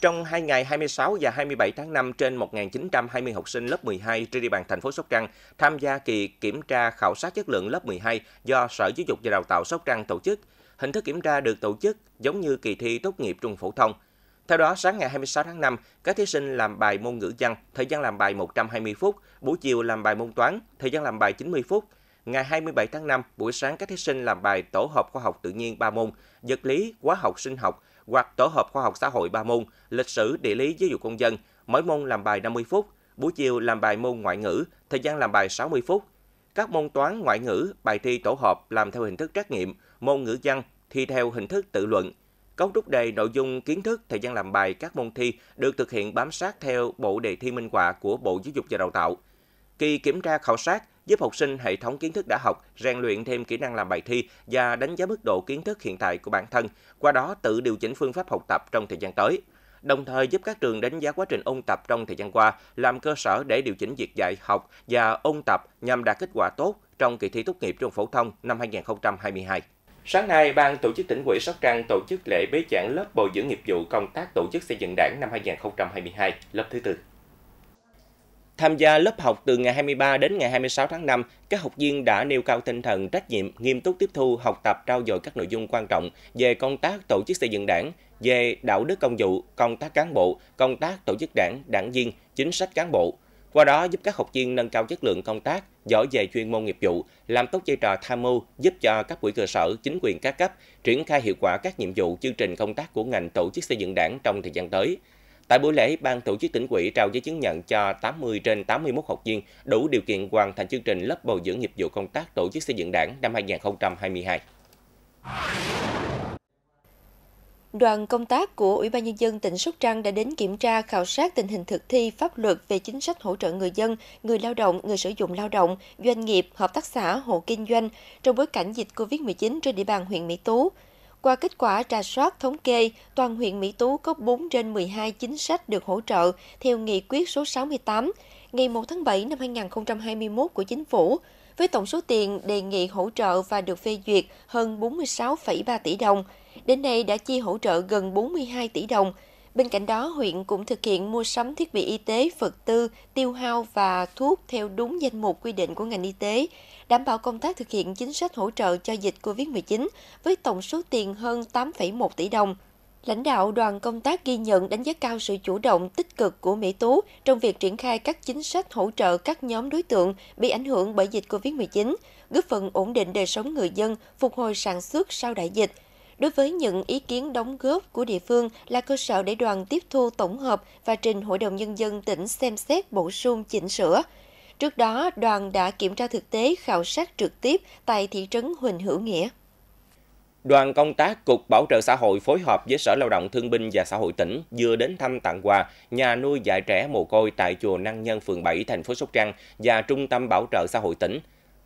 Trong hai ngày 26 và 27 tháng 5, trên 1.920 học sinh lớp 12 trên địa bàn thành phố Sóc Trăng tham gia kỳ kiểm tra khảo sát chất lượng lớp 12 do Sở Giáo dục và Đào tạo Sóc Trăng tổ chức. Hình thức kiểm tra được tổ chức giống như kỳ thi tốt nghiệp trung phổ thông. Theo đó, sáng ngày 26 tháng 5, các thí sinh làm bài môn ngữ văn, thời gian làm bài 120 phút, buổi chiều làm bài môn toán, thời gian làm bài 90 phút, Ngày 27 tháng 5, buổi sáng các thí sinh làm bài tổ hợp khoa học tự nhiên 3 môn, vật lý, hóa học sinh học hoặc tổ hợp khoa học xã hội 3 môn, lịch sử, địa lý, giáo dục công dân, mỗi môn làm bài 50 phút, buổi chiều làm bài môn ngoại ngữ, thời gian làm bài 60 phút. Các môn toán, ngoại ngữ, bài thi tổ hợp làm theo hình thức trắc nghiệm, môn ngữ văn thi theo hình thức tự luận. Cấu trúc đề, nội dung, kiến thức, thời gian làm bài các môn thi được thực hiện bám sát theo bộ đề thi minh họa của Bộ Giáo dục và Đào tạo – Kỳ kiểm tra khảo sát giúp học sinh hệ thống kiến thức đã học, rèn luyện thêm kỹ năng làm bài thi và đánh giá mức độ kiến thức hiện tại của bản thân, qua đó tự điều chỉnh phương pháp học tập trong thời gian tới. Đồng thời giúp các trường đánh giá quá trình ôn tập trong thời gian qua, làm cơ sở để điều chỉnh việc dạy học và ôn tập nhằm đạt kết quả tốt trong kỳ thi tốt nghiệp trung phổ thông năm 2022. Sáng nay, Ban tổ chức tỉnh ủy Sóc Trăng tổ chức lễ bế giảng lớp bồi dưỡng nghiệp vụ công tác tổ chức xây dựng đảng năm 2022, lớp thứ tư. Tham gia lớp học từ ngày 23 đến ngày 26 tháng 5, các học viên đã nêu cao tinh thần trách nhiệm, nghiêm túc tiếp thu, học tập, trao dồi các nội dung quan trọng về công tác tổ chức xây dựng đảng, về đạo đức công vụ, công tác cán bộ, công tác tổ chức đảng, đảng viên, chính sách cán bộ. Qua đó giúp các học viên nâng cao chất lượng công tác, giỏi về chuyên môn nghiệp vụ, làm tốt vai trò tham mưu, giúp cho các quỹ cơ sở, chính quyền các cấp triển khai hiệu quả các nhiệm vụ chương trình công tác của ngành tổ chức xây dựng đảng trong thời gian tới. Tại buổi lễ, Ban tổ chức tỉnh ủy trao giấy chứng nhận cho 80 trên 81 học viên đủ điều kiện hoàn thành chương trình lớp bồi dưỡng nghiệp vụ công tác tổ chức xây dựng đảng năm 2022. Đoàn công tác của Ủy ban Nhân dân tỉnh Sóc Trăng đã đến kiểm tra khảo sát tình hình thực thi pháp luật về chính sách hỗ trợ người dân, người lao động, người sử dụng lao động, doanh nghiệp, hợp tác xã, hộ kinh doanh trong bối cảnh dịch COVID-19 trên địa bàn huyện Mỹ Tú. Qua kết quả trà soát thống kê, toàn huyện Mỹ Tú có 4 trên 12 chính sách được hỗ trợ theo nghị quyết số 68 ngày 1 tháng 7 năm 2021 của chính phủ, với tổng số tiền đề nghị hỗ trợ và được phê duyệt hơn 46,3 tỷ đồng. Đến nay đã chi hỗ trợ gần 42 tỷ đồng, Bên cạnh đó, huyện cũng thực hiện mua sắm thiết bị y tế, vật tư, tiêu hao và thuốc theo đúng danh mục quy định của ngành y tế, đảm bảo công tác thực hiện chính sách hỗ trợ cho dịch COVID-19 với tổng số tiền hơn 8,1 tỷ đồng. Lãnh đạo đoàn công tác ghi nhận đánh giá cao sự chủ động tích cực của Mỹ Tú trong việc triển khai các chính sách hỗ trợ các nhóm đối tượng bị ảnh hưởng bởi dịch COVID-19, góp phần ổn định đời sống người dân, phục hồi sản xuất sau đại dịch – đối với những ý kiến đóng góp của địa phương là cơ sở để đoàn tiếp thu tổng hợp và trình Hội đồng Nhân dân tỉnh xem xét bổ sung chỉnh sửa. Trước đó, đoàn đã kiểm tra thực tế khảo sát trực tiếp tại thị trấn Huỳnh Hữu Nghĩa. Đoàn công tác Cục Bảo trợ xã hội phối hợp với Sở Lao động Thương binh và Xã hội tỉnh vừa đến thăm tặng quà nhà nuôi dạy trẻ mồ côi tại chùa Năng Nhân phường 7 thành phố Sóc Trăng và Trung tâm Bảo trợ xã hội tỉnh.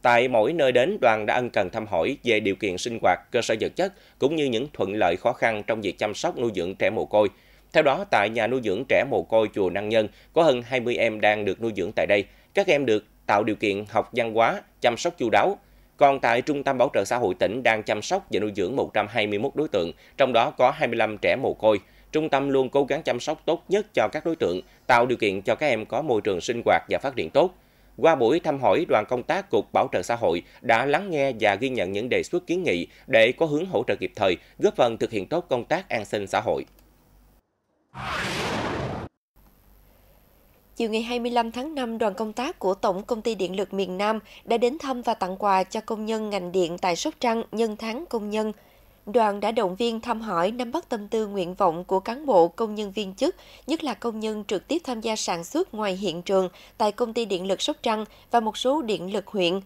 Tại mỗi nơi đến, đoàn đã ân cần thăm hỏi về điều kiện sinh hoạt, cơ sở vật chất cũng như những thuận lợi khó khăn trong việc chăm sóc nuôi dưỡng trẻ mồ côi. Theo đó, tại nhà nuôi dưỡng trẻ mồ côi chùa Năng Nhân, có hơn 20 em đang được nuôi dưỡng tại đây. Các em được tạo điều kiện học văn hóa, chăm sóc chu đáo. Còn tại Trung tâm Bảo trợ xã hội tỉnh đang chăm sóc và nuôi dưỡng 121 đối tượng, trong đó có 25 trẻ mồ côi. Trung tâm luôn cố gắng chăm sóc tốt nhất cho các đối tượng, tạo điều kiện cho các em có môi trường sinh hoạt và phát triển tốt. Qua buổi thăm hỏi, đoàn công tác Cục Bảo trợ xã hội đã lắng nghe và ghi nhận những đề xuất kiến nghị để có hướng hỗ trợ kịp thời, góp phần thực hiện tốt công tác an sinh xã hội. Chiều ngày 25 tháng 5, đoàn công tác của Tổng Công ty Điện lực miền Nam đã đến thăm và tặng quà cho công nhân ngành điện tại Sóc Trăng nhân tháng công nhân – đoàn đã động viên thăm hỏi nắm bắt tâm tư nguyện vọng của cán bộ công nhân viên chức, nhất là công nhân trực tiếp tham gia sản xuất ngoài hiện trường tại công ty điện lực Sóc Trăng và một số điện lực huyện.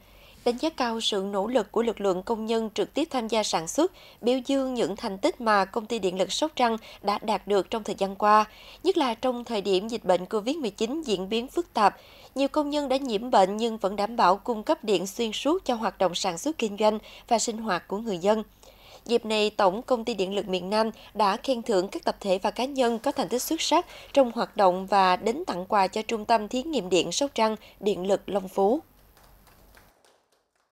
Đánh giá cao sự nỗ lực của lực lượng công nhân trực tiếp tham gia sản xuất, biểu dương những thành tích mà công ty điện lực Sóc Trăng đã đạt được trong thời gian qua, nhất là trong thời điểm dịch bệnh COVID-19 diễn biến phức tạp, nhiều công nhân đã nhiễm bệnh nhưng vẫn đảm bảo cung cấp điện xuyên suốt cho hoạt động sản xuất kinh doanh và sinh hoạt của người dân. Dịp này, Tổng Công ty Điện lực miền Nam đã khen thưởng các tập thể và cá nhân có thành tích xuất sắc trong hoạt động và đến tặng quà cho Trung tâm Thí nghiệm Điện Sóc Trăng, Điện lực Long Phú.